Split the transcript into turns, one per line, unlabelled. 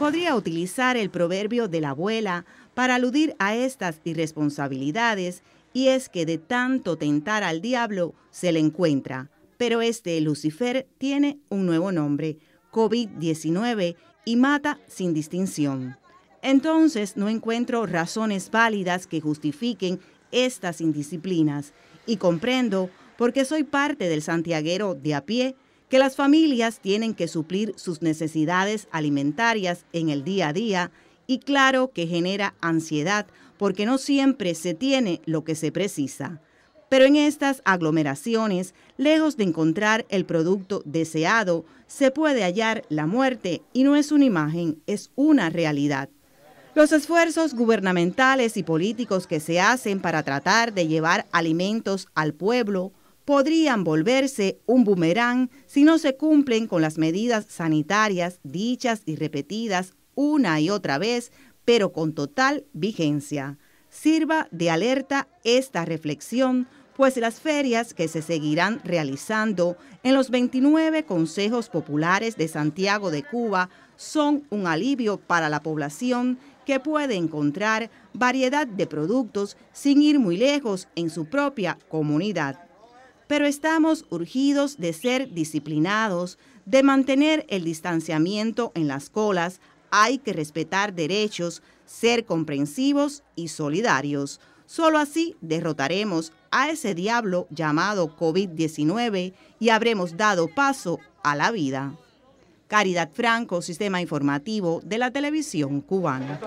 Podría utilizar el proverbio de la abuela para aludir a estas irresponsabilidades y es que de tanto tentar al diablo se le encuentra. Pero este Lucifer tiene un nuevo nombre, COVID-19, y mata sin distinción. Entonces no encuentro razones válidas que justifiquen estas indisciplinas y comprendo porque soy parte del santiaguero de a pie que las familias tienen que suplir sus necesidades alimentarias en el día a día y claro que genera ansiedad porque no siempre se tiene lo que se precisa. Pero en estas aglomeraciones, lejos de encontrar el producto deseado, se puede hallar la muerte y no es una imagen, es una realidad. Los esfuerzos gubernamentales y políticos que se hacen para tratar de llevar alimentos al pueblo, podrían volverse un boomerang si no se cumplen con las medidas sanitarias dichas y repetidas una y otra vez, pero con total vigencia. Sirva de alerta esta reflexión, pues las ferias que se seguirán realizando en los 29 consejos populares de Santiago de Cuba son un alivio para la población que puede encontrar variedad de productos sin ir muy lejos en su propia comunidad pero estamos urgidos de ser disciplinados, de mantener el distanciamiento en las colas, hay que respetar derechos, ser comprensivos y solidarios. Solo así derrotaremos a ese diablo llamado COVID-19 y habremos dado paso a la vida. Caridad Franco, Sistema Informativo de la Televisión Cubana.